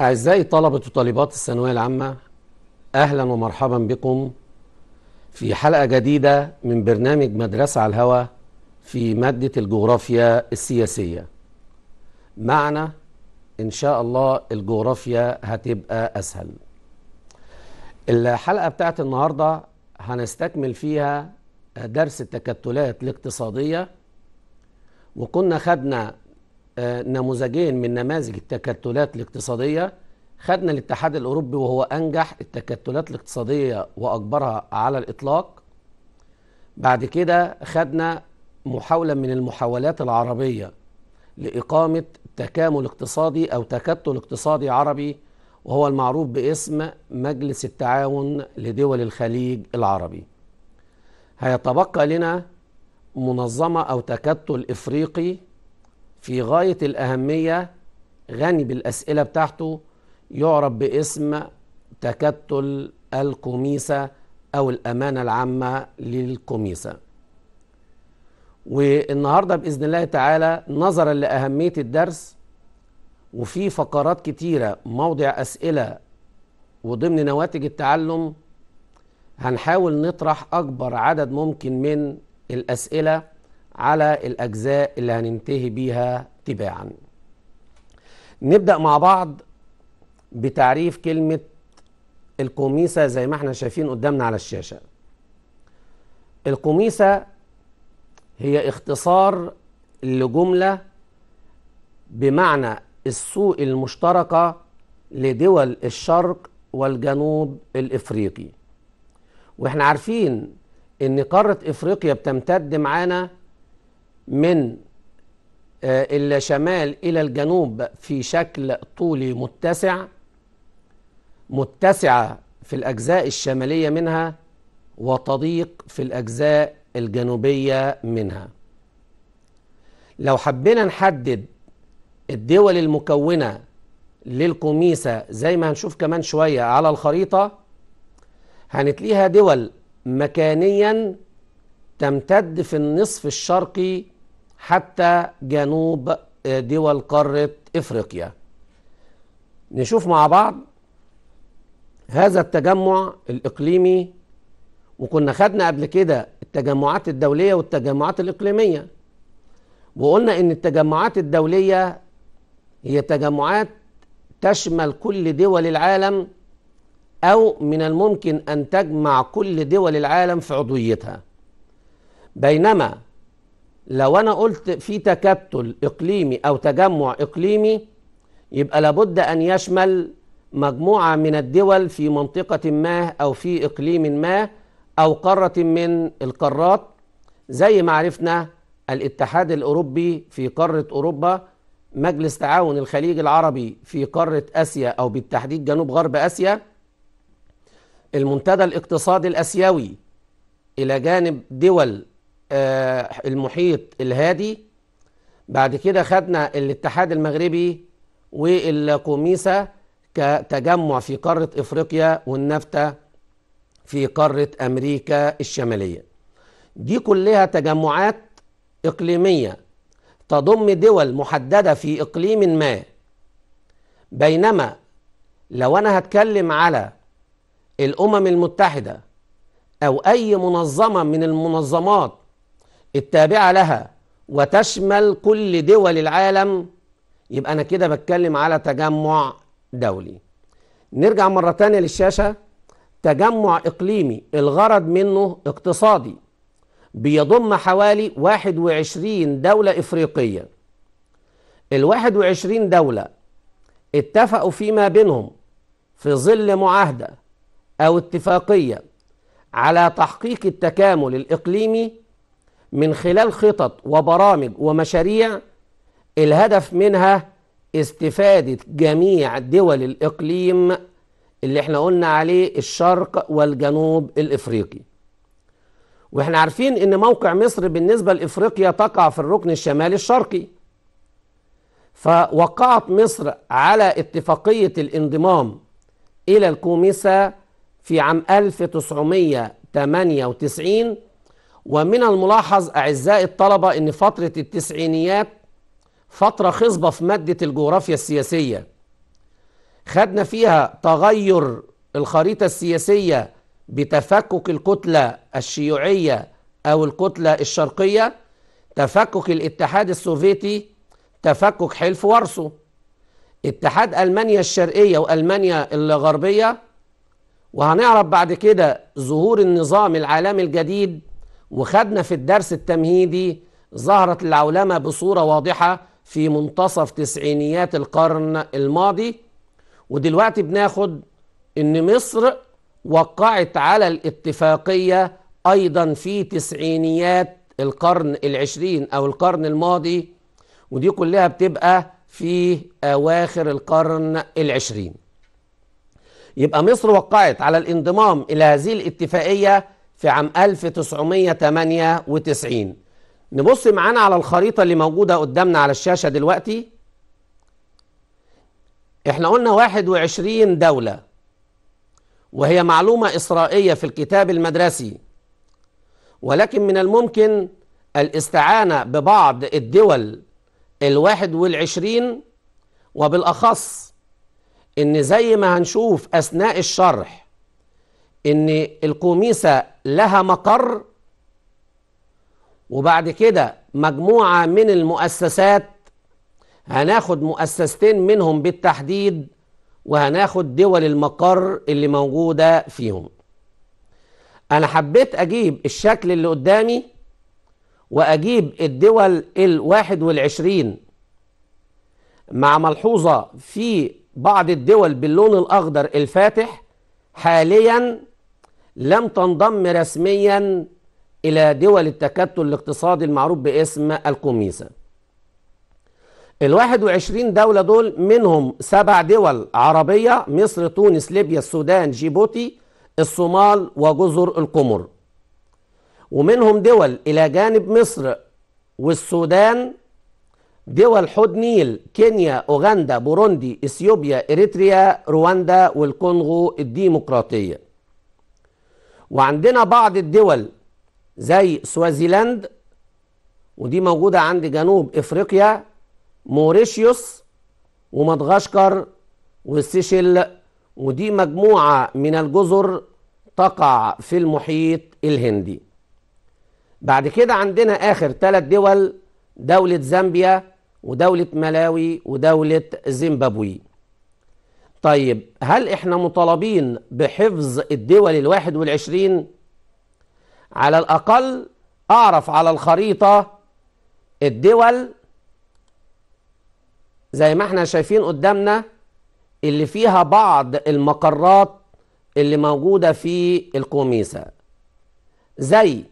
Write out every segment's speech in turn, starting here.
أعزائي طلبة وطالبات الثانوية العامة أهلا ومرحبا بكم في حلقة جديدة من برنامج مدرسة على الهوى في مادة الجغرافيا السياسية معنا إن شاء الله الجغرافيا هتبقى أسهل الحلقة بتاعت النهاردة هنستكمل فيها درس التكتلات الاقتصادية وكنا خدنا آه، نموذجين من نماذج التكتلات الاقتصادية خدنا الاتحاد الأوروبي وهو أنجح التكتلات الاقتصادية وأكبرها على الإطلاق بعد كده خدنا محاولة من المحاولات العربية لإقامة تكامل اقتصادي أو تكتل اقتصادي عربي وهو المعروف باسم مجلس التعاون لدول الخليج العربي هيتبقى لنا منظمة أو تكتل إفريقي في غاية الأهمية غني بالأسئلة بتاعته يعرف باسم تكتل الكميسة أو الأمانة العامة للكوميسة والنهاردة بإذن الله تعالى نظرا لأهمية الدرس وفي فقرات كتيرة موضع أسئلة وضمن نواتج التعلم هنحاول نطرح أكبر عدد ممكن من الأسئلة على الأجزاء اللي هننتهي بيها تباعا نبدأ مع بعض بتعريف كلمة القميصة زي ما احنا شايفين قدامنا على الشاشة القميصة هي اختصار لجملة بمعنى السوق المشتركة لدول الشرق والجنوب الإفريقي واحنا عارفين ان قارة إفريقيا بتمتد معانا من آه، الشمال إلى الجنوب في شكل طولي متسع متسعة في الأجزاء الشمالية منها وتضيق في الأجزاء الجنوبية منها لو حبينا نحدد الدول المكونة للكوميسة زي ما هنشوف كمان شوية على الخريطة هنتليها دول مكانيا تمتد في النصف الشرقي حتى جنوب آه، دول قارة إفريقيا نشوف مع بعض هذا التجمع الإقليمي وكنا خدنا قبل كده التجمعات الدولية والتجمعات الإقليمية وقلنا إن التجمعات الدولية هي تجمعات تشمل كل دول العالم أو من الممكن أن تجمع كل دول العالم في عضويتها بينما لو أنا قلت في تكتل إقليمي أو تجمع إقليمي يبقى لابد أن يشمل مجموعة من الدول في منطقة ما أو في إقليم ما أو قارة من القارات زي ما عرفنا الاتحاد الأوروبي في قارة أوروبا مجلس تعاون الخليج العربي في قارة آسيا أو بالتحديد جنوب غرب آسيا المنتدى الاقتصادي الآسيوي إلى جانب دول آه، المحيط الهادي بعد كده خدنا الاتحاد المغربي والكوميسا كتجمع في قارة إفريقيا والنفتة في قارة أمريكا الشمالية دي كلها تجمعات إقليمية تضم دول محددة في إقليم ما بينما لو أنا هتكلم على الأمم المتحدة أو أي منظمة من المنظمات التابعة لها وتشمل كل دول العالم يبقى أنا كده بتكلم على تجمع دولي نرجع مرة تانية للشاشة تجمع إقليمي الغرض منه اقتصادي بيضم حوالي 21 دولة إفريقية ال 21 دولة اتفقوا فيما بينهم في ظل معاهدة أو اتفاقية على تحقيق التكامل الإقليمي من خلال خطط وبرامج ومشاريع الهدف منها استفادة جميع دول الإقليم اللي احنا قلنا عليه الشرق والجنوب الإفريقي واحنا عارفين ان موقع مصر بالنسبة لإفريقيا تقع في الركن الشمالي الشرقي فوقعت مصر على اتفاقية الانضمام إلى الكوميسا في عام 1998 ومن الملاحظ أعزائي الطلبة أن فترة التسعينيات فترة خصبة في مادة الجغرافيا السياسية خدنا فيها تغير الخريطة السياسية بتفكك الكتلة الشيوعية أو الكتلة الشرقية تفكك الاتحاد السوفيتي تفكك حلف وارسو اتحاد ألمانيا الشرقية وألمانيا الغربية وهنعرف بعد كده ظهور النظام العالمي الجديد وخدنا في الدرس التمهيدي ظهرت العولمة بصورة واضحة في منتصف تسعينيات القرن الماضي ودلوقتي بناخد ان مصر وقعت على الاتفاقية ايضا في تسعينيات القرن العشرين او القرن الماضي ودي كلها بتبقى في اواخر القرن العشرين يبقى مصر وقعت على الانضمام الى هذه الاتفاقية في عام 1998 نبص معانا على الخريطة اللي موجودة قدامنا على الشاشة دلوقتي احنا قلنا 21 دولة وهي معلومة إسرائية في الكتاب المدرسي ولكن من الممكن الاستعانة ببعض الدول الواحد والعشرين وبالأخص إن زي ما هنشوف أثناء الشرح ان القوميسة لها مقر وبعد كده مجموعة من المؤسسات هناخد مؤسستين منهم بالتحديد وهناخد دول المقر اللي موجودة فيهم أنا حبيت أجيب الشكل اللي قدامي وأجيب الدول الواحد والعشرين مع ملحوظة في بعض الدول باللون الأخضر الفاتح حاليا لم تنضم رسميا إلى دول التكتل الاقتصادي المعروف باسم الكوميسا ال 21 دولة دول منهم سبع دول عربية مصر تونس ليبيا السودان جيبوتي الصومال وجزر القمر ومنهم دول إلى جانب مصر والسودان دول حوض نيل كينيا أوغندا بوروندي إثيوبيا إريتريا رواندا والكونغو الديمقراطية وعندنا بعض الدول زي سوازيلاند ودي موجودة عند جنوب إفريقيا موريشيوس ومدغشقر والسيشل ودي مجموعة من الجزر تقع في المحيط الهندي بعد كده عندنا آخر ثلاث دول دولة زامبيا ودولة ملاوي ودولة زيمبابوي طيب هل احنا مطالبين بحفظ الدول الواحد والعشرين على الأقل أعرف على الخريطة الدول زي ما احنا شايفين قدامنا اللي فيها بعض المقرات اللي موجودة في القوميسة زي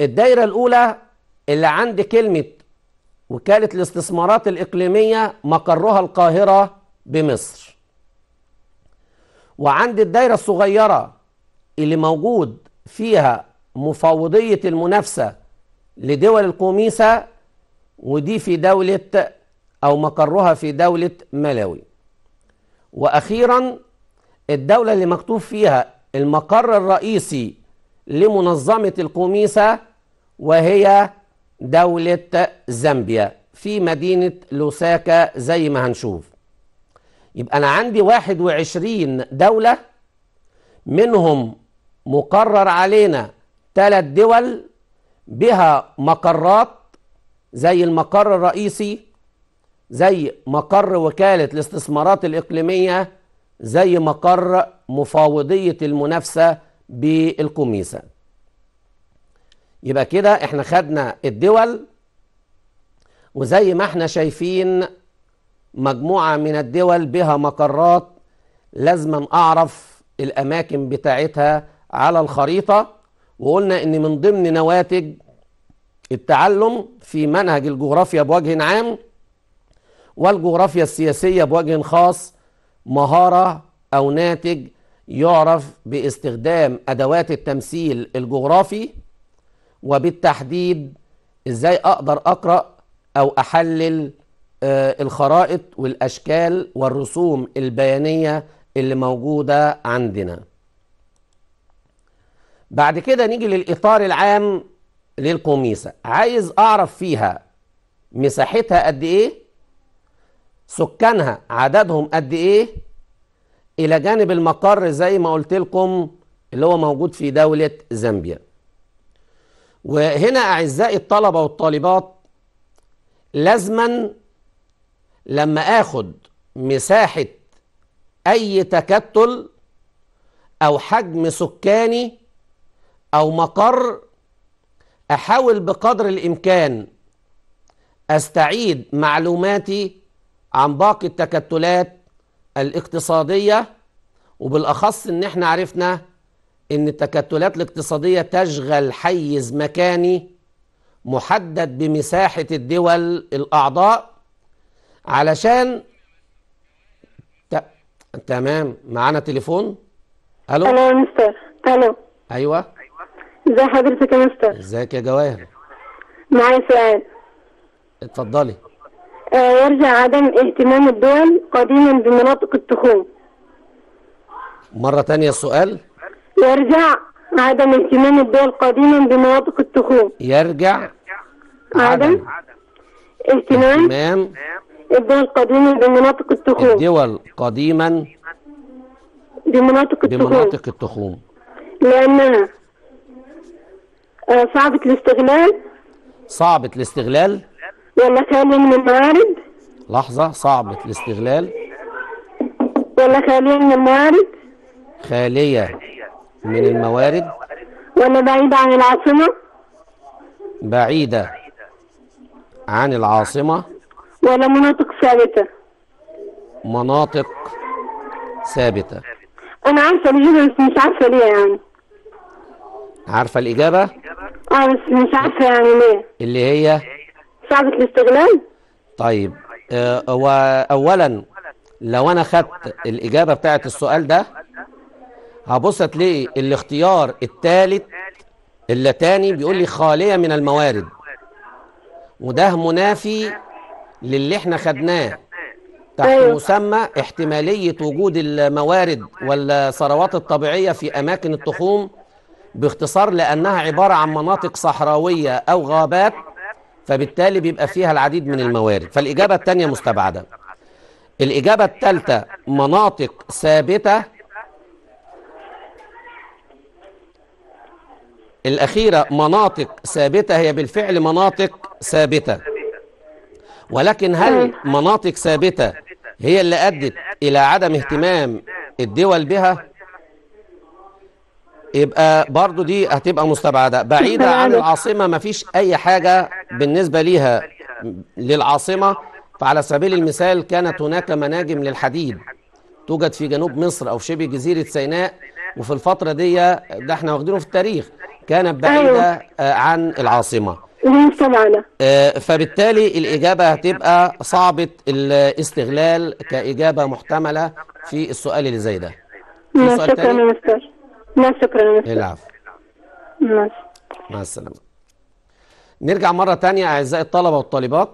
الدايرة الأولى اللي عند كلمة وكالة الاستثمارات الإقليمية مقرها القاهرة بمصر وعند الدايرة الصغيرة اللي موجود فيها مفوضية المنافسة لدول القوميسة ودي في دولة أو مقرها في دولة ملاوي وأخيرا الدولة اللي مكتوب فيها المقر الرئيسي لمنظمة القوميسة وهي دولة زامبيا في مدينة لوساكا زي ما هنشوف يبقى أنا عندي 21 دولة منهم مقرر علينا ثلاث دول بها مقرات زي المقر الرئيسي زي مقر وكالة الاستثمارات الإقليمية زي مقر مفاوضية المنافسة بالكوميسا يبقى كده احنا خدنا الدول وزي ما احنا شايفين مجموعة من الدول بها مقرات لازما أعرف الأماكن بتاعتها على الخريطة وقلنا إن من ضمن نواتج التعلم في منهج الجغرافيا بوجه عام والجغرافيا السياسية بوجه خاص مهارة أو ناتج يعرف باستخدام أدوات التمثيل الجغرافي وبالتحديد إزاي أقدر أقرأ أو أحلل آه، الخرائط والأشكال والرسوم البيانية اللي موجودة عندنا بعد كده نيجي للإطار العام للقميصة عايز أعرف فيها مساحتها قد إيه سكانها عددهم قد إيه إلى جانب المقر زي ما قلت لكم اللي هو موجود في دولة زامبيا وهنا أعزائي الطلبة والطالبات لازما لما اخد مساحة اي تكتل او حجم سكاني او مقر احاول بقدر الامكان استعيد معلوماتي عن باقي التكتلات الاقتصادية وبالاخص ان احنا عرفنا ان التكتلات الاقتصادية تشغل حيز مكاني محدد بمساحة الدول الاعضاء علشان ت... تمام معانا تليفون الو الو يا مستر الو ايوه ازي حضرتك يا مستر ازيك يا جواهر معايا سؤال اتفضلي آه يرجع عدم اهتمام الدول قديما بمناطق التخوم مرة تانية السؤال يرجع عدم اهتمام الدول قديما بمناطق التخوم يرجع عدم, عدم. اهتمام, اهتمام الدول قديما بمناطق التخوم الدول قديما بمناطق التخوم بمناطق التخوم لأنها آه، صعبة الاستغلال صعبة الاستغلال ولا خالية من الموارد لحظة صعبة الاستغلال ولا خالية من الموارد خالية من الموارد ولا بعيدة عن العاصمة بعيدة عن العاصمة ولا مناطق ثابتة مناطق ثابتة أنا عارفة الإجابة بس مش عارفة ليه يعني عارفة الإجابة؟ آه بس مش عارفة يعني ليه اللي هي صعبة الاستغلال طيب آه هو أولا لو أنا خدت الإجابة بتاعت السؤال ده هبص هتلاقي الاختيار الثالث تاني بيقول لي خالية من الموارد وده منافي للي احنا خدناه تحت أيوة. مسمى احتمالية وجود الموارد والثروات الطبيعية في أماكن التخوم باختصار لأنها عبارة عن مناطق صحراوية أو غابات فبالتالي بيبقى فيها العديد من الموارد فالإجابة الثانية مستبعدة الإجابة الثالثة مناطق ثابتة الأخيرة مناطق ثابتة هي بالفعل مناطق ثابتة ولكن هل مناطق ثابتة هي اللي أدت إلى عدم اهتمام الدول بها يبقى برضو دي هتبقى مستبعدة بعيدة عن العاصمة ما فيش أي حاجة بالنسبة ليها للعاصمة فعلى سبيل المثال كانت هناك مناجم للحديد توجد في جنوب مصر أو شبه جزيرة سيناء وفي الفترة دي ده احنا واخدينه في التاريخ كانت بعيدة أيوه. آه، عن العاصمة ليس آه، فبالتالي الإجابة هتبقى صعبة الاستغلال كإجابة محتملة في السؤال اللي زي ده ما شكرا يا مستر ما شكرا يا مستر العفو مع السلامة نرجع مرة تانية أعزائي الطلبة والطالبات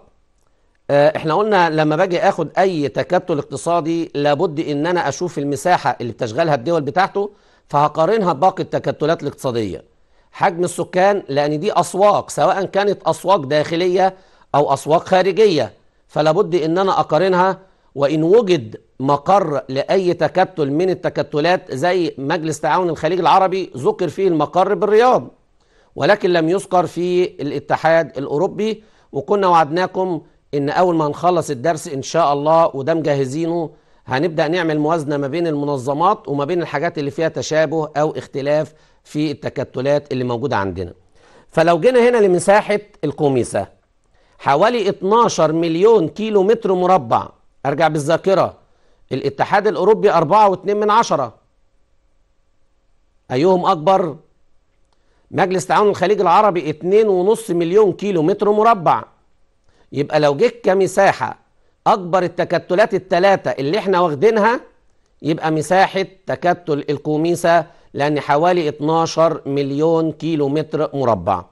آه، احنا قلنا لما باجي اخد اي تكتل اقتصادي لابد ان انا اشوف المساحه اللي بتشغلها الدول بتاعته فهقارنها بباقي التكتلات الاقتصاديه حجم السكان لأن دي أسواق سواء كانت أسواق داخلية أو أسواق خارجية فلا بد إن أنا أقارنها وإن وجد مقر لأي تكتل من التكتلات زي مجلس تعاون الخليج العربي ذكر فيه المقر بالرياض ولكن لم يذكر في الاتحاد الأوروبي وكنا وعدناكم إن أول ما نخلص الدرس إن شاء الله وده مجهزينه هنبدأ نعمل موازنة ما بين المنظمات وما بين الحاجات اللي فيها تشابه أو اختلاف في التكتلات اللي موجودة عندنا فلو جينا هنا لمساحة القوميسة حوالي 12 مليون كيلو متر مربع أرجع بالذاكرة الاتحاد الأوروبي 4.2 من عشرة أيهم أكبر مجلس تعاون الخليج العربي 2.5 مليون كيلو متر مربع يبقى لو جيت كمساحة أكبر التكتلات الثلاثة اللي احنا واخدينها يبقى مساحة تكتل القوميسة لأن حوالي 12 مليون كيلو متر مربع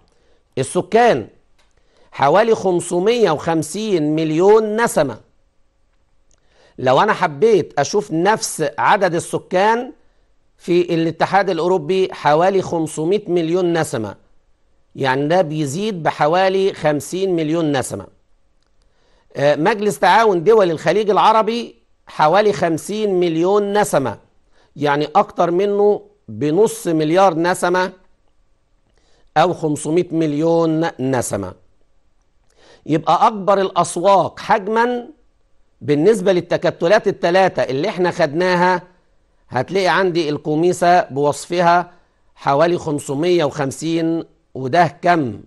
السكان حوالي 550 مليون نسمة لو أنا حبيت أشوف نفس عدد السكان في الاتحاد الأوروبي حوالي 500 مليون نسمة يعني ده بيزيد بحوالي 50 مليون نسمة آه، مجلس تعاون دول الخليج العربي حوالي 50 مليون نسمة يعني أكتر منه بنص مليار نسمة أو 500 مليون نسمة يبقى أكبر الأسواق حجما بالنسبة للتكتلات الثلاثة اللي احنا خدناها هتلاقي عندي الكوميسة بوصفها حوالي 550 وده كم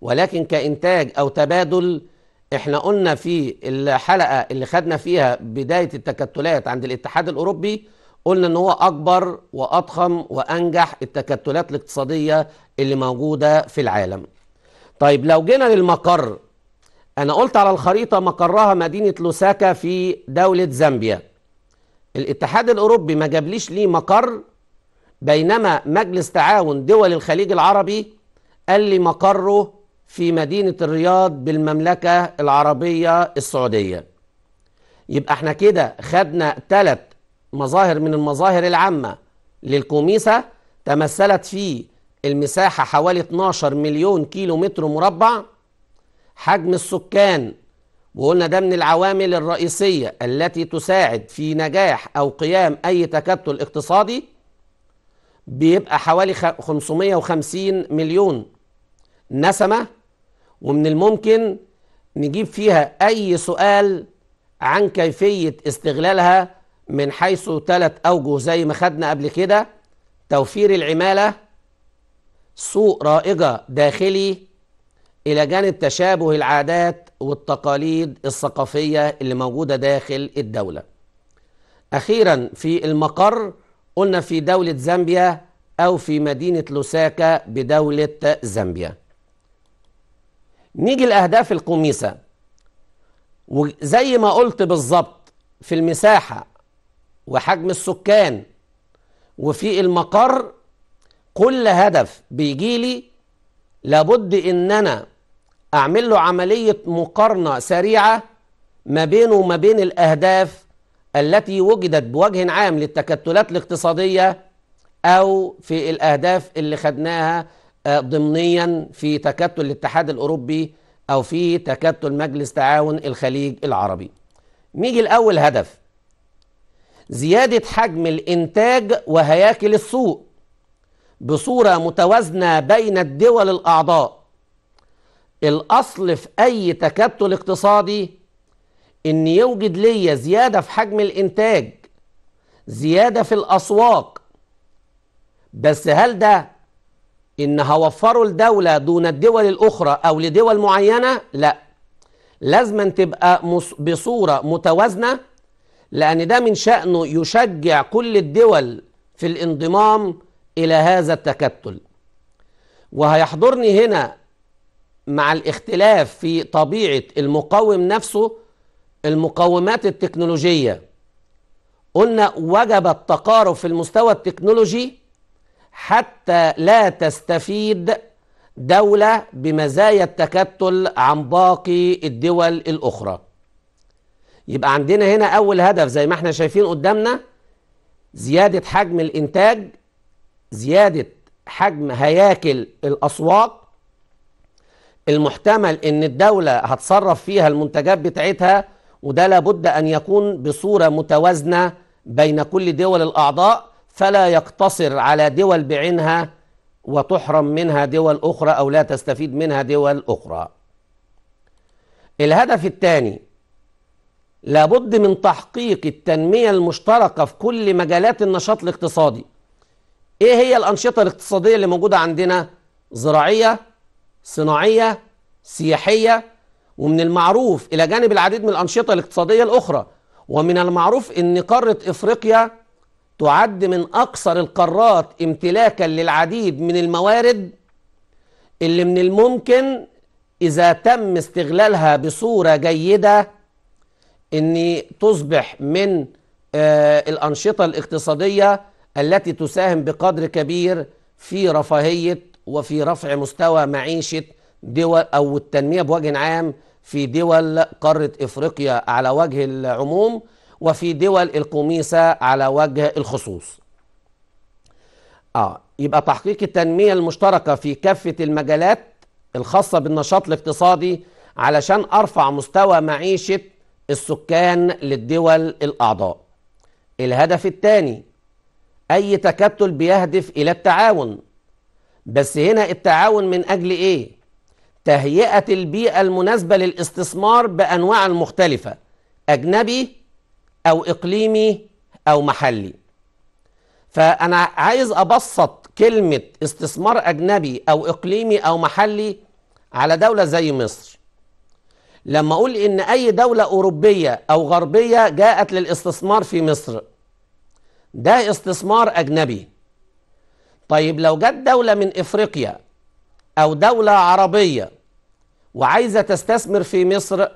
ولكن كإنتاج أو تبادل احنا قلنا في الحلقة اللي خدنا فيها بداية التكتلات عند الاتحاد الأوروبي قلنا ان هو اكبر واضخم وانجح التكتلات الاقتصاديه اللي موجوده في العالم طيب لو جينا للمقر انا قلت على الخريطه مقرها مدينه لوساكا في دوله زامبيا الاتحاد الاوروبي ما جابليش ليه مقر بينما مجلس تعاون دول الخليج العربي قال لي مقره في مدينه الرياض بالمملكه العربيه السعوديه يبقى احنا كده خدنا ثلاث مظاهر من المظاهر العامة للكوميسة تمثلت في المساحة حوالي 12 مليون كيلو متر مربع حجم السكان وقلنا ده من العوامل الرئيسية التي تساعد في نجاح أو قيام أي تكتل اقتصادي بيبقى حوالي 550 مليون نسمة ومن الممكن نجيب فيها أي سؤال عن كيفية استغلالها من حيث ثلاث أوجه زي ما خدنا قبل كده توفير العمالة سوء رائجة داخلي إلى جانب تشابه العادات والتقاليد الثقافية اللي موجودة داخل الدولة أخيرا في المقر قلنا في دولة زامبيا أو في مدينة لوساكا بدولة زامبيا نيجي لأهداف القميصة وزي ما قلت بالظبط في المساحة وحجم السكان وفي المقر كل هدف بيجي لي لابد ان انا اعمل له عملية مقارنة سريعة ما بينه وما بين الاهداف التي وجدت بوجه عام للتكتلات الاقتصادية او في الاهداف اللي خدناها آه، ضمنيا في تكتل الاتحاد الاوروبي او في تكتل مجلس تعاون الخليج العربي نيجي لاول هدف زيادة حجم الإنتاج وهياكل السوق بصورة متوازنة بين الدول الأعضاء الأصل في أي تكتل اقتصادي إن يوجد ليا زيادة في حجم الإنتاج زيادة في الأسواق بس هل ده إن هوفره لدولة دون الدول الأخرى أو لدول معينة؟ لا لازم تبقى بصورة متوازنة لأن ده من شأنه يشجع كل الدول في الانضمام إلى هذا التكتل وهيحضرني هنا مع الاختلاف في طبيعة المقاوم نفسه المقومات التكنولوجية قلنا وجب التقارب في المستوى التكنولوجي حتى لا تستفيد دولة بمزايا التكتل عن باقي الدول الأخرى يبقى عندنا هنا أول هدف زي ما احنا شايفين قدامنا زيادة حجم الإنتاج زيادة حجم هياكل الأسواق المحتمل ان الدولة هتصرف فيها المنتجات بتاعتها وده لابد ان يكون بصورة متوازنة بين كل دول الاعضاء فلا يقتصر على دول بعينها وتحرم منها دول اخرى او لا تستفيد منها دول اخرى الهدف الثاني لابد من تحقيق التنمية المشتركة في كل مجالات النشاط الاقتصادي ايه هي الأنشطة الاقتصادية اللي موجودة عندنا زراعية صناعية سياحية ومن المعروف إلى جانب العديد من الأنشطة الاقتصادية الأخرى ومن المعروف أن قارة إفريقيا تعد من أكثر القارات امتلاكا للعديد من الموارد اللي من الممكن إذا تم استغلالها بصورة جيدة ان تصبح من آه، الانشطه الاقتصاديه التي تساهم بقدر كبير في رفاهيه وفي رفع مستوى معيشه دول او التنميه بوجه عام في دول قاره افريقيا على وجه العموم وفي دول القميصه على وجه الخصوص. اه يبقى تحقيق التنميه المشتركه في كافه المجالات الخاصه بالنشاط الاقتصادي علشان ارفع مستوى معيشه السكان للدول الأعضاء الهدف الثاني أي تكتل بيهدف إلى التعاون بس هنا التعاون من أجل إيه؟ تهيئة البيئة المناسبة للاستثمار بأنواع المختلفة أجنبي أو إقليمي أو محلي فأنا عايز أبسط كلمة استثمار أجنبي أو إقليمي أو محلي على دولة زي مصر لما أقول إن أي دولة أوروبية أو غربية جاءت للاستثمار في مصر ده استثمار أجنبي طيب لو جت دولة من إفريقيا أو دولة عربية وعايزة تستثمر في مصر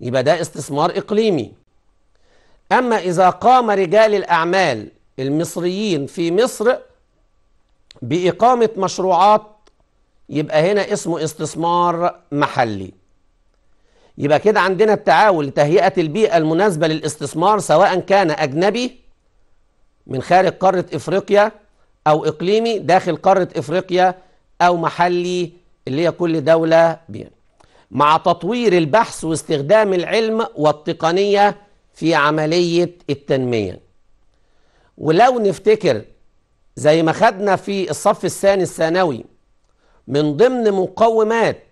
يبقى ده استثمار إقليمي أما إذا قام رجال الأعمال المصريين في مصر بإقامة مشروعات يبقى هنا اسمه استثمار محلي يبقى كده عندنا التعاون لتهيئة البيئة المناسبة للاستثمار سواء كان أجنبي من خارج قارة إفريقيا أو إقليمي داخل قارة إفريقيا أو محلي اللي هي كل دولة بيئة مع تطوير البحث واستخدام العلم والتقنية في عملية التنمية ولو نفتكر زي ما خدنا في الصف الثاني الثانوي من ضمن مقومات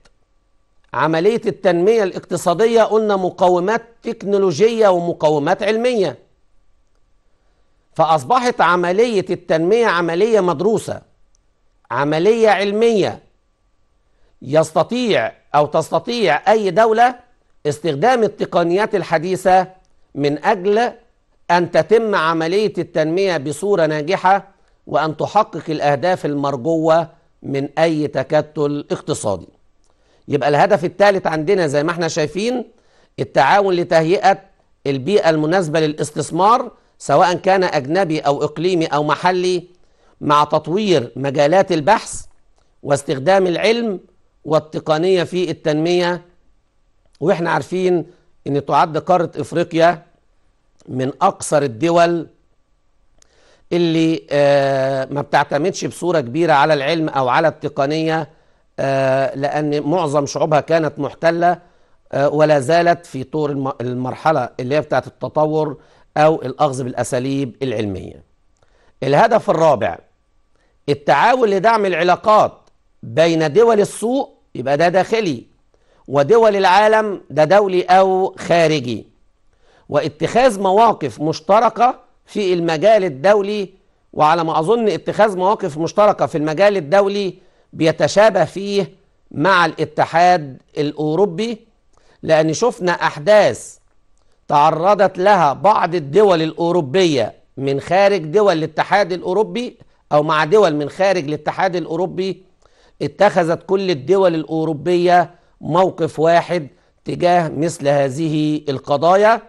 عملية التنمية الاقتصادية قلنا مقومات تكنولوجية ومقومات علمية فأصبحت عملية التنمية عملية مدروسة عملية علمية يستطيع أو تستطيع أي دولة استخدام التقنيات الحديثة من أجل أن تتم عملية التنمية بصورة ناجحة وأن تحقق الأهداف المرجوة من أي تكتل اقتصادي يبقى الهدف الثالث عندنا زي ما احنا شايفين التعاون لتهيئة البيئة المناسبة للاستثمار سواء كان أجنبي أو إقليمي أو محلي مع تطوير مجالات البحث واستخدام العلم والتقنية في التنمية واحنا عارفين ان تعد قارة افريقيا من اكثر الدول اللي آه، ما بتعتمدش بصورة كبيرة على العلم او على التقنية آه، لأن معظم شعوبها كانت محتلة آه، ولا زالت في طور المرحلة اللي هي بتاعت التطور أو الأخذ بالأساليب العلمية الهدف الرابع التعاون لدعم العلاقات بين دول السوق يبقى ده داخلي ودول العالم ده دولي أو خارجي واتخاذ مواقف مشتركة في المجال الدولي وعلى ما أظن اتخاذ مواقف مشتركة في المجال الدولي بيتشابه فيه مع الاتحاد الأوروبي لأن شفنا أحداث تعرضت لها بعض الدول الأوروبية من خارج دول الاتحاد الأوروبي أو مع دول من خارج الاتحاد الأوروبي اتخذت كل الدول الأوروبية موقف واحد تجاه مثل هذه القضايا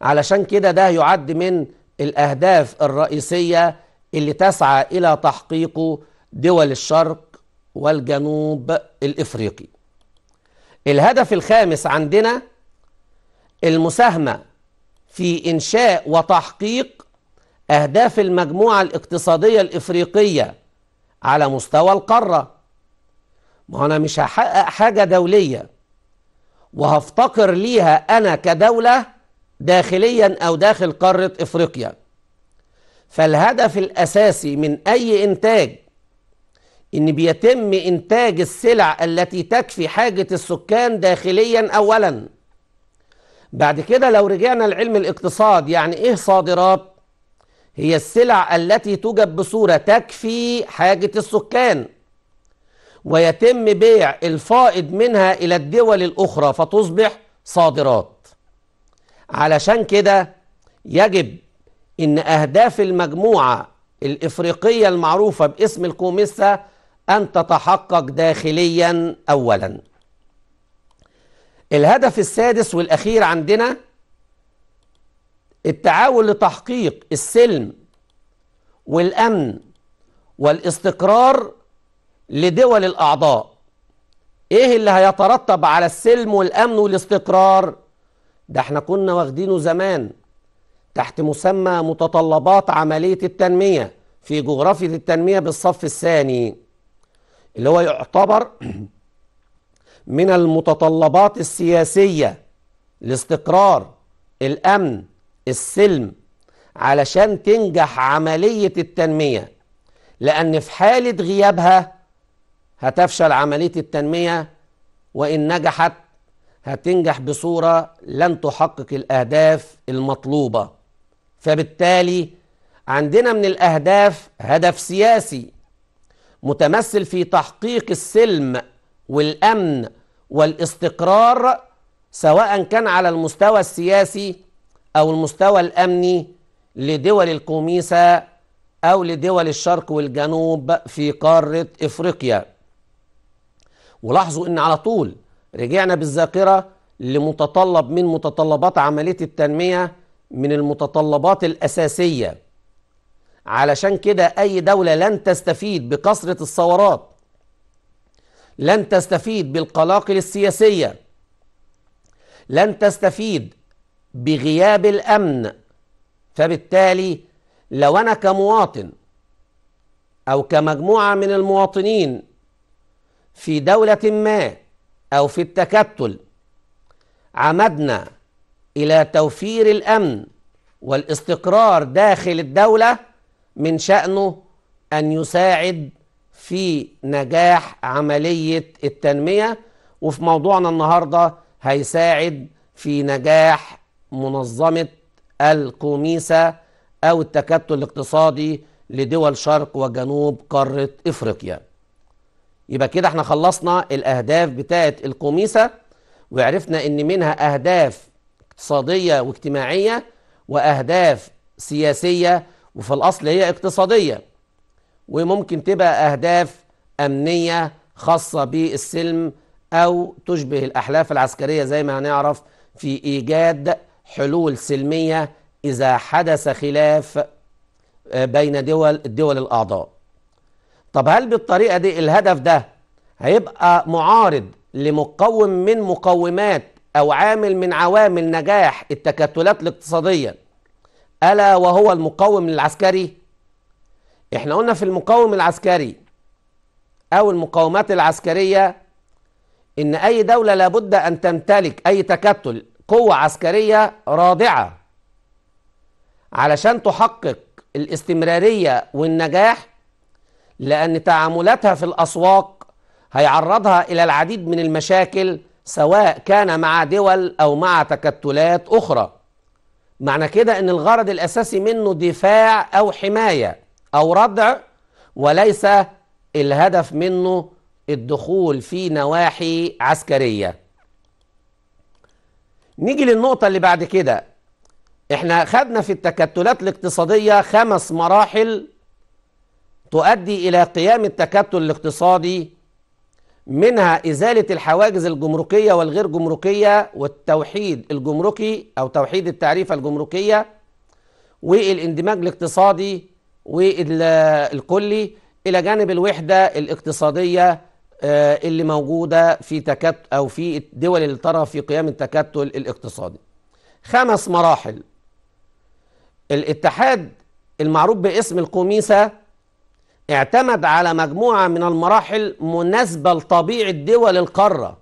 علشان كده ده يعد من الأهداف الرئيسية اللي تسعى إلى تحقيقه دول الشرق والجنوب الافريقي الهدف الخامس عندنا المساهمه في انشاء وتحقيق اهداف المجموعه الاقتصاديه الافريقيه على مستوى القاره ما انا مش هحقق حاجه دوليه وهفتقر ليها انا كدوله داخليا او داخل قاره افريقيا فالهدف الاساسي من اي انتاج ان بيتم انتاج السلع التي تكفي حاجه السكان داخليا اولا بعد كده لو رجعنا لعلم الاقتصاد يعني ايه صادرات هي السلع التي توجد بصوره تكفي حاجه السكان ويتم بيع الفائض منها الى الدول الاخرى فتصبح صادرات علشان كده يجب ان اهداف المجموعه الافريقيه المعروفه باسم الكوميسا أن تتحقق داخليا أولا الهدف السادس والأخير عندنا التعاون لتحقيق السلم والأمن والاستقرار لدول الأعضاء إيه اللي هيترتب على السلم والأمن والاستقرار ده احنا كنا واخدينه زمان تحت مسمى متطلبات عملية التنمية في جغرافية التنمية بالصف الثاني اللي هو يعتبر من المتطلبات السياسية لاستقرار الأمن السلم علشان تنجح عملية التنمية لأن في حالة غيابها هتفشل عملية التنمية وإن نجحت هتنجح بصورة لن تحقق الأهداف المطلوبة فبالتالي عندنا من الأهداف هدف سياسي متمثل في تحقيق السلم والأمن والاستقرار سواء كان على المستوى السياسي أو المستوى الأمني لدول الكوميسة أو لدول الشرق والجنوب في قارة إفريقيا ولاحظوا أن على طول رجعنا بالذاكرة لمتطلب من متطلبات عملية التنمية من المتطلبات الأساسية علشان كده أي دولة لن تستفيد بكثرة الثورات لن تستفيد بالقلاقل السياسية لن تستفيد بغياب الأمن فبالتالي لو أنا كمواطن أو كمجموعة من المواطنين في دولة ما أو في التكتل عمدنا إلى توفير الأمن والاستقرار داخل الدولة من شأنه أن يساعد في نجاح عملية التنمية وفي موضوعنا النهاردة هيساعد في نجاح منظمة الكوميسا أو التكتل الاقتصادي لدول شرق وجنوب قارة إفريقيا يبقى كده احنا خلصنا الأهداف بتاعة الكوميسا وعرفنا إن منها أهداف اقتصادية واجتماعية وأهداف سياسية وفي الأصل هي اقتصادية وممكن تبقى أهداف أمنية خاصة بالسلم أو تشبه الأحلاف العسكرية زي ما هنعرف في إيجاد حلول سلمية إذا حدث خلاف آه، بين دول الدول الأعضاء طب هل بالطريقة دي الهدف ده هيبقى معارض لمقوم من مقومات أو عامل من عوامل نجاح التكتلات الاقتصادية ألا وهو المقوم العسكري احنا قلنا في المقوم العسكري أو المقومات العسكرية إن أي دولة لابد أن تمتلك أي تكتل قوة عسكرية رادعة علشان تحقق الاستمرارية والنجاح لأن تعاملاتها في الأسواق هيعرضها إلى العديد من المشاكل سواء كان مع دول أو مع تكتلات أخرى معنى كده ان الغرض الاساسي منه دفاع او حماية او ردع وليس الهدف منه الدخول في نواحي عسكرية نيجي للنقطة اللي بعد كده احنا خدنا في التكتلات الاقتصادية خمس مراحل تؤدي إلى قيام التكتل الاقتصادي منها إزالة الحواجز الجمركية والغير جمركية والتوحيد الجمركي أو توحيد التعريفة الجمركية والاندماج الاقتصادي والكلي إلى جانب الوحدة الاقتصادية آه، اللي موجودة في تكت أو في الدول اللي ترى في قيام التكتل الاقتصادي خمس مراحل الاتحاد المعروف باسم القوميسه اعتمد على مجموعة من المراحل مناسبة لطبيعة دول القارة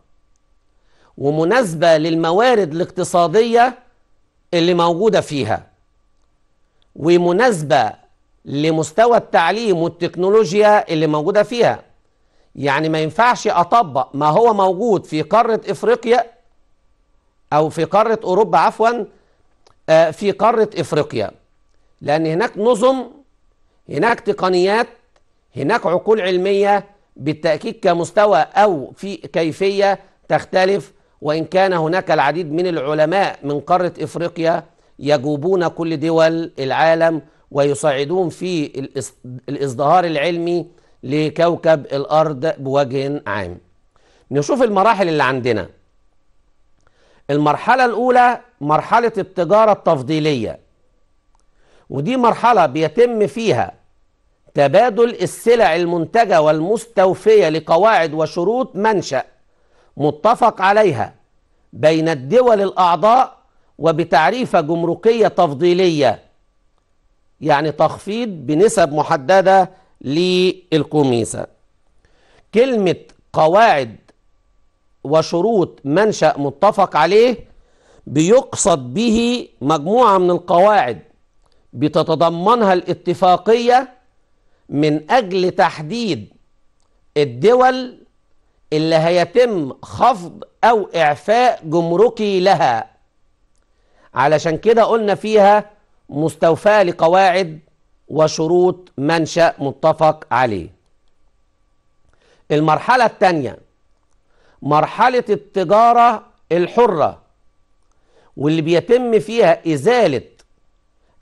ومناسبة للموارد الاقتصادية اللي موجودة فيها ومناسبة لمستوى التعليم والتكنولوجيا اللي موجودة فيها يعني ما ينفعش أطبق ما هو موجود في قارة إفريقيا أو في قارة أوروبا عفوا آه، في قارة إفريقيا لأن هناك نظم هناك تقنيات هناك عقول علمية بالتأكيد كمستوى أو في كيفية تختلف وإن كان هناك العديد من العلماء من قارة إفريقيا يجوبون كل دول العالم ويساعدون في الإصدهار العلمي لكوكب الأرض بوجه عام نشوف المراحل اللي عندنا المرحلة الأولى مرحلة التجارة التفضيلية ودي مرحلة بيتم فيها تبادل السلع المنتجة والمستوفية لقواعد وشروط منشأ متفق عليها بين الدول الأعضاء وبتعريفة جمركية تفضيلية يعني تخفيض بنسب محددة للقميصة كلمة قواعد وشروط منشأ متفق عليه بيقصد به مجموعة من القواعد بتتضمنها الاتفاقية من أجل تحديد الدول اللي هيتم خفض أو إعفاء جمركي لها علشان كده قلنا فيها مستوفاة لقواعد وشروط منشأ متفق عليه المرحلة الثانية مرحلة التجارة الحرة واللي بيتم فيها إزالة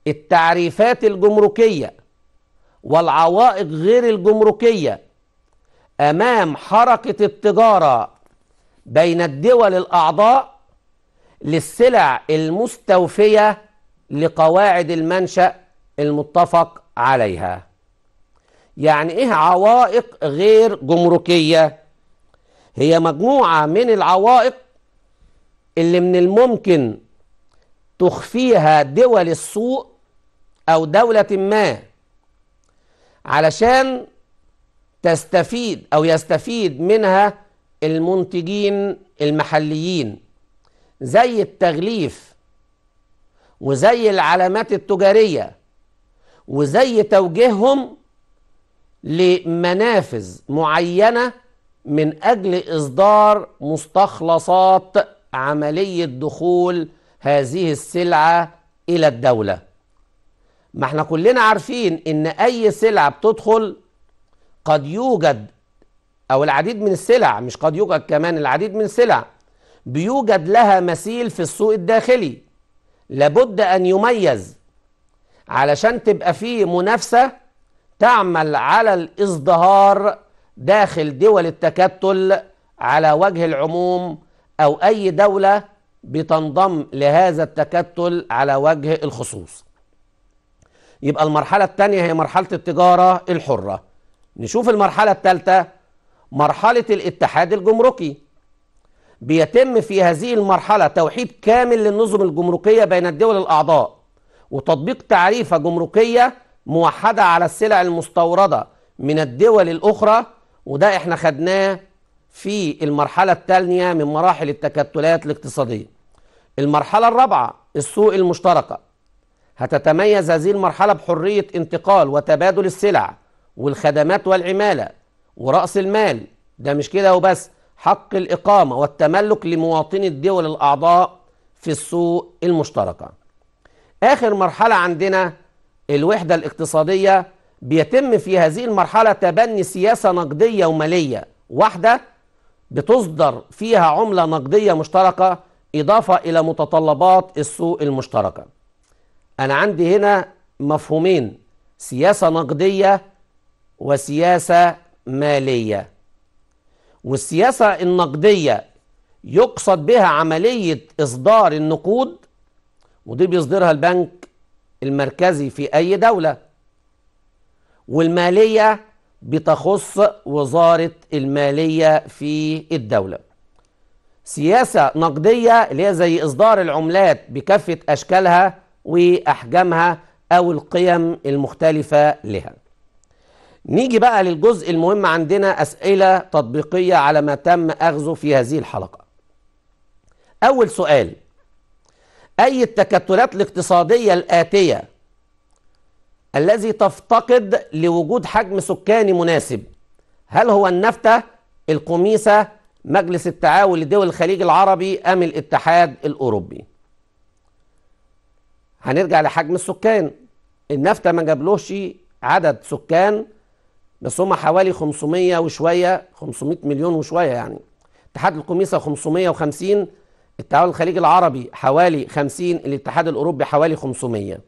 التعريفات الجمركية والعوائق غير الجمركية أمام حركة التجارة بين الدول الأعضاء للسلع المستوفية لقواعد المنشأ المتفق عليها يعني إيه عوائق غير جمركية هي مجموعة من العوائق اللي من الممكن تخفيها دول السوق أو دولة ما علشان تستفيد أو يستفيد منها المنتجين المحليين زي التغليف وزي العلامات التجارية وزي توجيههم لمنافذ معينة من أجل إصدار مستخلصات عملية دخول هذه السلعة إلى الدولة ما احنا كلنا عارفين ان اي سلعة بتدخل قد يوجد او العديد من السلع مش قد يوجد كمان العديد من السلع بيوجد لها مثيل في السوق الداخلي لابد ان يميز علشان تبقى فيه منافسة تعمل على الازدهار داخل دول التكتل على وجه العموم او اي دولة بتنضم لهذا التكتل على وجه الخصوص يبقى المرحلة الثانية هي مرحلة التجارة الحرة نشوف المرحلة الثالثة مرحلة الاتحاد الجمركي بيتم في هذه المرحلة توحيد كامل للنظم الجمركية بين الدول الأعضاء وتطبيق تعريفة جمركية موحدة على السلع المستوردة من الدول الأخرى وده احنا خدناه في المرحلة الثانية من مراحل التكتلات الاقتصادية المرحلة الرابعة السوق المشتركة هتتميز هذه المرحلة بحرية انتقال وتبادل السلع والخدمات والعمالة ورأس المال ده مش كده وبس حق الإقامة والتملك لمواطني الدول الأعضاء في السوق المشتركة آخر مرحلة عندنا الوحدة الاقتصادية بيتم في هذه المرحلة تبني سياسة نقدية ومالية واحدة بتصدر فيها عملة نقدية مشتركة إضافة إلى متطلبات السوق المشتركة أنا عندي هنا مفهومين سياسة نقدية وسياسة مالية والسياسة النقدية يقصد بها عملية إصدار النقود ودي بيصدرها البنك المركزي في أي دولة والمالية بتخص وزارة المالية في الدولة سياسة نقدية اللي هي زي إصدار العملات بكافة أشكالها وأحجامها أو القيم المختلفة لها نيجي بقى للجزء المهم عندنا أسئلة تطبيقية على ما تم أخذه في هذه الحلقة أول سؤال أي التكتلات الاقتصادية الآتية الذي تفتقد لوجود حجم سكاني مناسب هل هو النفتة القميصة مجلس التعاون لدول الخليج العربي أم الاتحاد الأوروبي هنرجع لحجم السكان النفتا ما جابلوش عدد سكان بس هم حوالي 500 وشويه 500 مليون وشويه يعني اتحاد الكميسه 550 التعاون الخليجي العربي حوالي 50 الاتحاد الاوروبي حوالي 500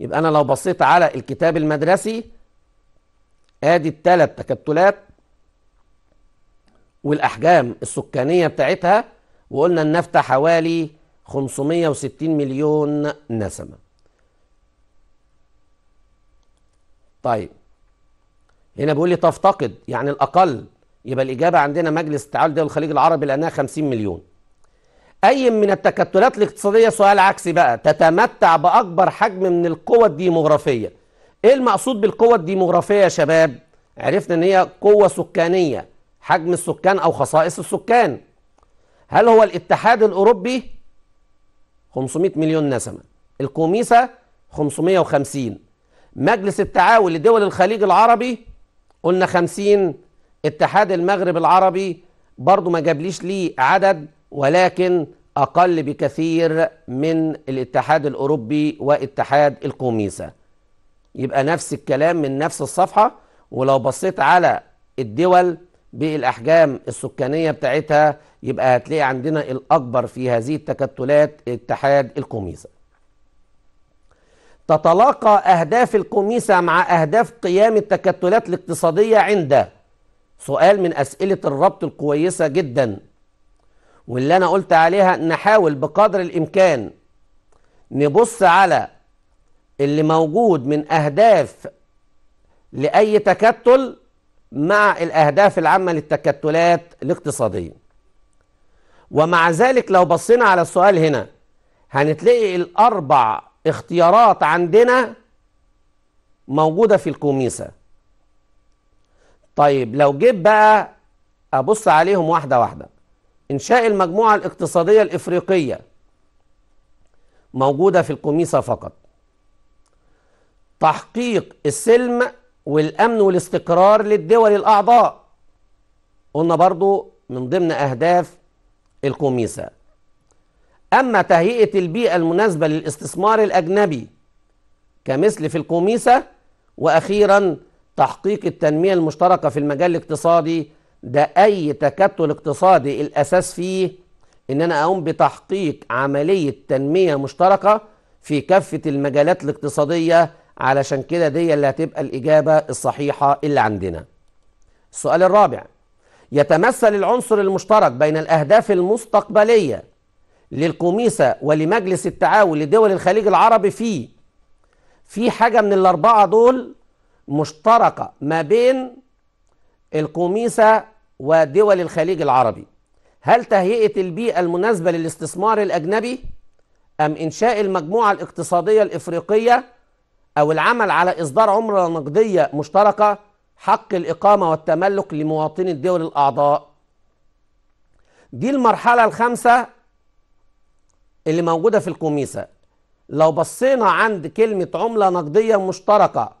يبقى انا لو بصيت على الكتاب المدرسي ادي الثلاث تكتلات والاحجام السكانيه بتاعتها وقلنا النفتا حوالي 560 مليون نسمة طيب هنا بيقول لي تفتقد يعني الأقل يبقى الإجابة عندنا مجلس تعاون دول الخليج العربي لأنها 50 مليون أي من التكتلات الاقتصادية سؤال عكسي بقى تتمتع بأكبر حجم من القوة الديموغرافية إيه المقصود بالقوة الديموغرافية يا شباب؟ عرفنا إن هي قوة سكانية حجم السكان أو خصائص السكان هل هو الاتحاد الأوروبي 500 مليون نسمة الكوميسة 550 مجلس التعاون لدول الخليج العربي قلنا 50 اتحاد المغرب العربي برضو ما جابليش ليه عدد ولكن أقل بكثير من الاتحاد الأوروبي واتحاد الكوميسة يبقى نفس الكلام من نفس الصفحة ولو بصيت على الدول بالاحجام السكانيه بتاعتها يبقى هتلاقي عندنا الاكبر في هذه التكتلات اتحاد الكوميسه تتلاقى اهداف الكوميسه مع اهداف قيام التكتلات الاقتصاديه عند سؤال من اسئله الربط الكويسه جدا واللي انا قلت عليها نحاول بقدر الامكان نبص على اللي موجود من اهداف لاي تكتل مع الأهداف العامة للتكتلات الاقتصادية ومع ذلك لو بصينا على السؤال هنا هنتلاقي الأربع اختيارات عندنا موجودة في الكوميسة طيب لو جيت بقى أبص عليهم واحدة واحدة إنشاء المجموعة الاقتصادية الإفريقية موجودة في الكوميسة فقط تحقيق السلم والأمن والاستقرار للدول الأعضاء قلنا برضو من ضمن أهداف الكوميسا أما تهيئة البيئة المناسبة للاستثمار الأجنبي كمثل في الكوميسا وأخيرا تحقيق التنمية المشتركة في المجال الاقتصادي ده أي تكتل اقتصادي الأساس فيه إن أنا أقوم بتحقيق عملية تنمية مشتركة في كافة المجالات الاقتصادية علشان كده دي اللي هتبقى الإجابة الصحيحة اللي عندنا السؤال الرابع يتمثل العنصر المشترك بين الأهداف المستقبلية للكوميسة ولمجلس التعاون لدول الخليج العربي في في حاجة من الأربعة دول مشتركة ما بين الكوميسة ودول الخليج العربي هل تهيئة البيئة المناسبة للاستثمار الأجنبي أم إنشاء المجموعة الاقتصادية الإفريقية أو العمل على إصدار عملة نقدية مشتركة حق الإقامة والتملك لمواطني الدول الأعضاء دي المرحلة الخامسة اللي موجودة في الكوميسة لو بصينا عند كلمة عملة نقدية مشتركة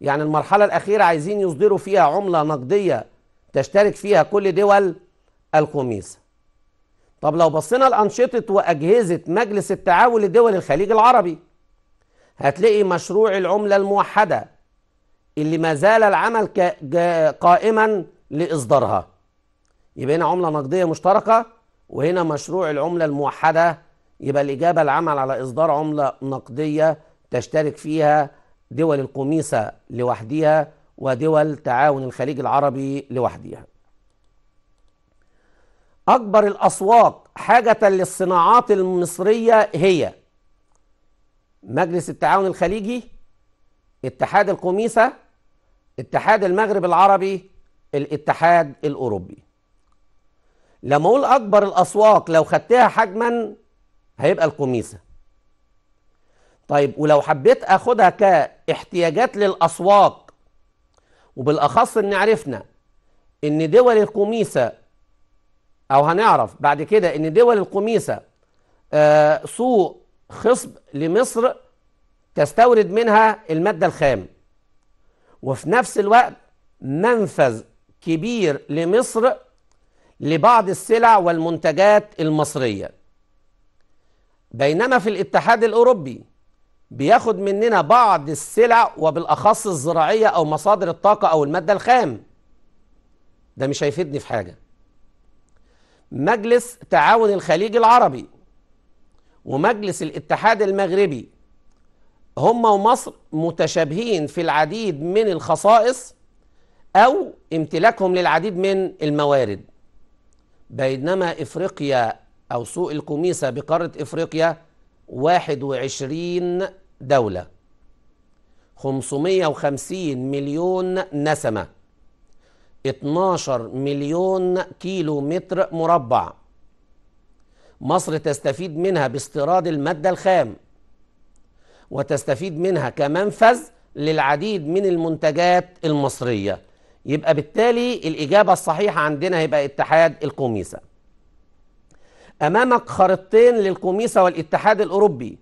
يعني المرحلة الأخيرة عايزين يصدروا فيها عملة نقدية تشترك فيها كل دول الكوميسة طب لو بصينا لأنشطة وأجهزة مجلس التعاون لدول الخليج العربي هتلاقي مشروع العملة الموحدة اللي ما زال العمل قائما لإصدارها يبقى هنا عملة نقدية مشتركة وهنا مشروع العملة الموحدة يبقى الإجابة العمل على إصدار عملة نقدية تشترك فيها دول القميصة لوحديها ودول تعاون الخليج العربي لوحديها أكبر الأسواق حاجة للصناعات المصرية هي مجلس التعاون الخليجي اتحاد القميصة اتحاد المغرب العربي الاتحاد الأوروبي لما أقول أكبر الأسواق لو خدتها حجما هيبقى القميصة طيب ولو حبيت أخدها كاحتياجات للأسواق وبالأخص إن عرفنا إن دول القميصة أو هنعرف بعد كده إن دول القميصة آه، سوق خصب لمصر تستورد منها المادة الخام وفي نفس الوقت منفذ كبير لمصر لبعض السلع والمنتجات المصرية بينما في الاتحاد الأوروبي بياخد مننا بعض السلع وبالأخص الزراعية أو مصادر الطاقة أو المادة الخام ده مش هيفيدني في حاجة مجلس تعاون الخليج العربي ومجلس الاتحاد المغربي هم ومصر متشابهين في العديد من الخصائص أو امتلاكهم للعديد من الموارد بينما إفريقيا أو سوق الكوميسة بقارة إفريقيا 21 دولة 550 مليون نسمة 12 مليون كيلو متر مربع مصر تستفيد منها باستيراد المادة الخام وتستفيد منها كمنفذ للعديد من المنتجات المصرية يبقى بالتالي الإجابة الصحيحة عندنا هيبقى اتحاد القميصة أمامك خريطتين للقميصة والاتحاد الأوروبي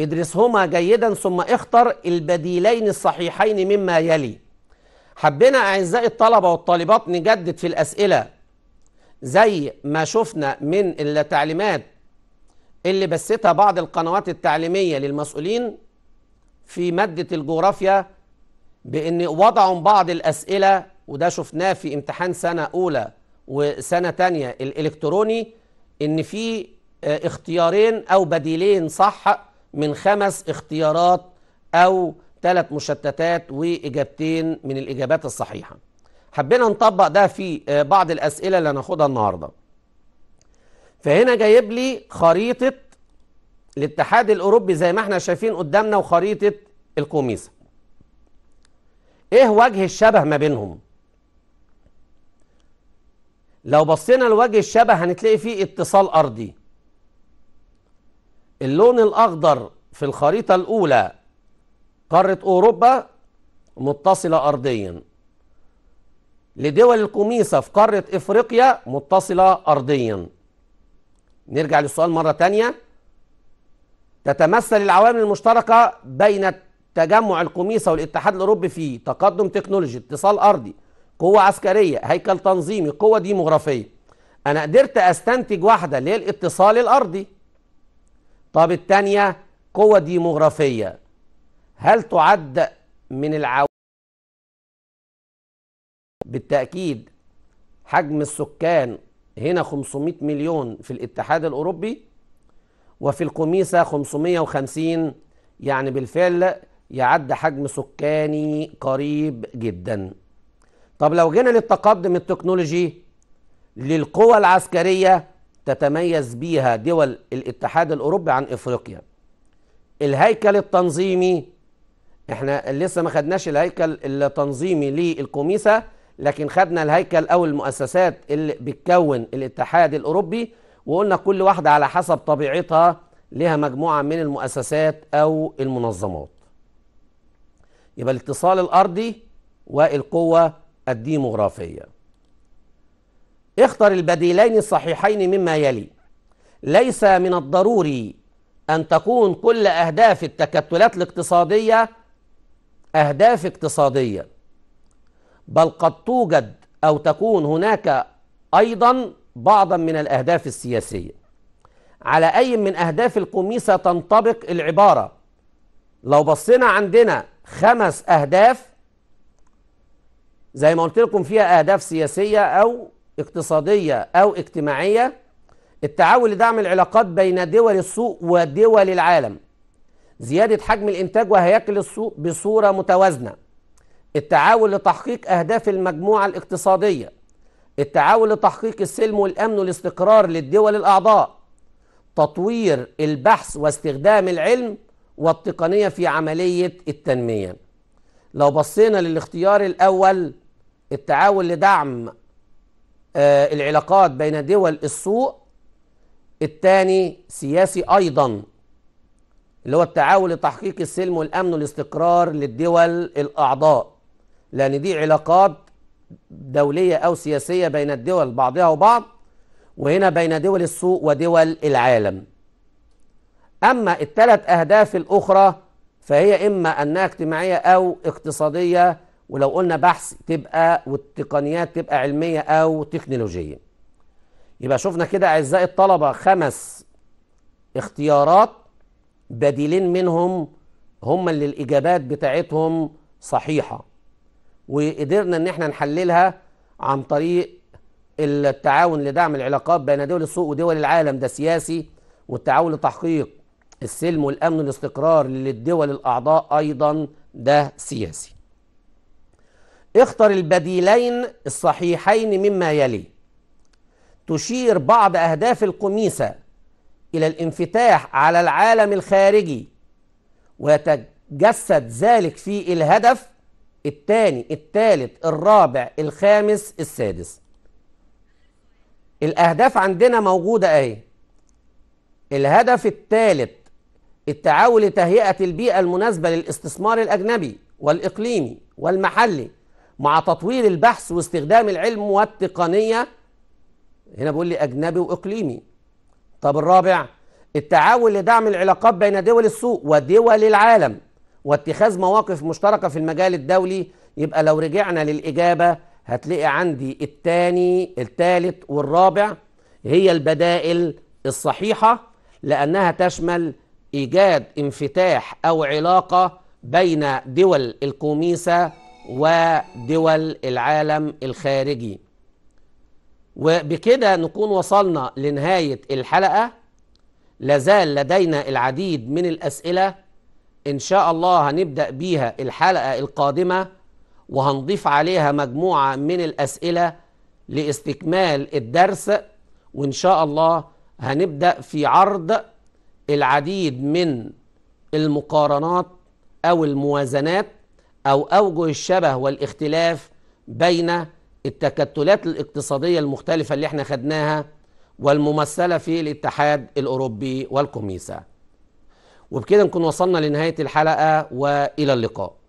ادرسهما جيدا ثم اختر البديلين الصحيحين مما يلي حبينا أعزائي الطلبة والطالبات نجدد في الأسئلة زي ما شفنا من التعليمات اللي بثتها بعض القنوات التعليمية للمسؤولين في مادة الجغرافيا بأن وضعهم بعض الأسئلة وده شفناه في امتحان سنة أولى وسنة تانية الإلكتروني إن في آه، اختيارين أو بديلين صح من خمس اختيارات أو ثلاث مشتتات وإجابتين من الإجابات الصحيحة حبينا نطبق ده في آه، بعض الأسئلة اللي هناخدها النهاردة فهنا جايب لي خريطة الاتحاد الأوروبي زي ما احنا شايفين قدامنا وخريطة الكوميسا ايه وجه الشبه ما بينهم لو بصينا لوجه الشبه هنتلاقي فيه اتصال أرضي اللون الأخضر في الخريطة الأولى قارة أوروبا متصلة أرضيا لدول القميصة في قارة إفريقيا متصلة أرضيا نرجع للسؤال مرة تانية تتمثل العوامل المشتركة بين تجمع القميصة والاتحاد الأوروبي في تقدم تكنولوجي اتصال أرضي قوة عسكرية هيكل تنظيمي قوة ديموغرافية أنا قدرت أستنتج واحدة اللي هي الاتصال الأرضي طب التانية قوة ديموغرافية هل تعد من العوامل بالتأكيد حجم السكان هنا 500 مليون في الاتحاد الأوروبي وفي القميصة 550 يعني بالفعل يعد حجم سكاني قريب جدا طب لو جينا للتقدم التكنولوجي للقوى العسكرية تتميز بيها دول الاتحاد الأوروبي عن إفريقيا الهيكل التنظيمي احنا لسه ما خدناش الهيكل التنظيمي للقميصه لكن خدنا الهيكل أو المؤسسات اللي بتكون الاتحاد الأوروبي وقلنا كل واحدة على حسب طبيعتها لها مجموعة من المؤسسات أو المنظمات يبقى الاتصال الأرضي والقوة الديموغرافيه اختر البديلين الصحيحين مما يلي ليس من الضروري أن تكون كل أهداف التكتلات الاقتصادية أهداف اقتصادية بل قد توجد أو تكون هناك أيضا بعضا من الأهداف السياسية على أي من أهداف القميصة تنطبق العبارة لو بصينا عندنا خمس أهداف زي ما قلت لكم فيها أهداف سياسية أو اقتصادية أو اجتماعية التعاون لدعم العلاقات بين دول السوق ودول العالم زيادة حجم الإنتاج وهياكل السوق بصورة متوازنة التعاون لتحقيق أهداف المجموعة الاقتصادية التعاون لتحقيق السلم والأمن والاستقرار للدول الأعضاء تطوير البحث واستخدام العلم والتقنية في عملية التنمية لو بصينا للاختيار الأول التعاون لدعم آه، العلاقات بين دول السوق الثاني سياسي أيضا اللي هو التعاون لتحقيق السلم والأمن والاستقرار للدول الأعضاء لأن دي علاقات دولية أو سياسية بين الدول بعضها وبعض وهنا بين دول السوق ودول العالم أما الثلاث أهداف الأخرى فهي إما أنها اجتماعية أو اقتصادية ولو قلنا بحث تبقى والتقنيات تبقى علمية أو تكنولوجية يبقى شفنا كده أعزائي الطلبة خمس اختيارات بديلين منهم هم اللي الإجابات بتاعتهم صحيحة وقدرنا ان احنا نحللها عن طريق التعاون لدعم العلاقات بين دول السوق ودول العالم ده سياسي والتعاون لتحقيق السلم والامن والاستقرار للدول الاعضاء ايضا ده سياسي اختر البديلين الصحيحين مما يلي تشير بعض اهداف القميصه الى الانفتاح على العالم الخارجي ويتجسد ذلك في الهدف الثاني الثالث الرابع الخامس السادس الأهداف عندنا موجودة أهي الهدف الثالث التعاون لتهيئة البيئة المناسبة للاستثمار الأجنبي والإقليمي والمحلي مع تطوير البحث واستخدام العلم والتقنية هنا بيقول لي أجنبي وإقليمي طب الرابع التعاون لدعم العلاقات بين دول السوق ودول العالم واتخاذ مواقف مشتركة في المجال الدولي يبقى لو رجعنا للإجابة هتلاقي عندي الثاني الثالث والرابع هي البدائل الصحيحة لأنها تشمل إيجاد انفتاح أو علاقة بين دول الكوميسة ودول العالم الخارجي وبكده نكون وصلنا لنهاية الحلقة لازال لدينا العديد من الأسئلة إن شاء الله هنبدأ بيها الحلقة القادمة وهنضيف عليها مجموعة من الأسئلة لاستكمال الدرس وإن شاء الله هنبدأ في عرض العديد من المقارنات أو الموازنات أو أوجه الشبه والاختلاف بين التكتلات الاقتصادية المختلفة اللي احنا خدناها والممثلة في الاتحاد الأوروبي والكوميسا وبكده نكون وصلنا لنهاية الحلقة وإلى اللقاء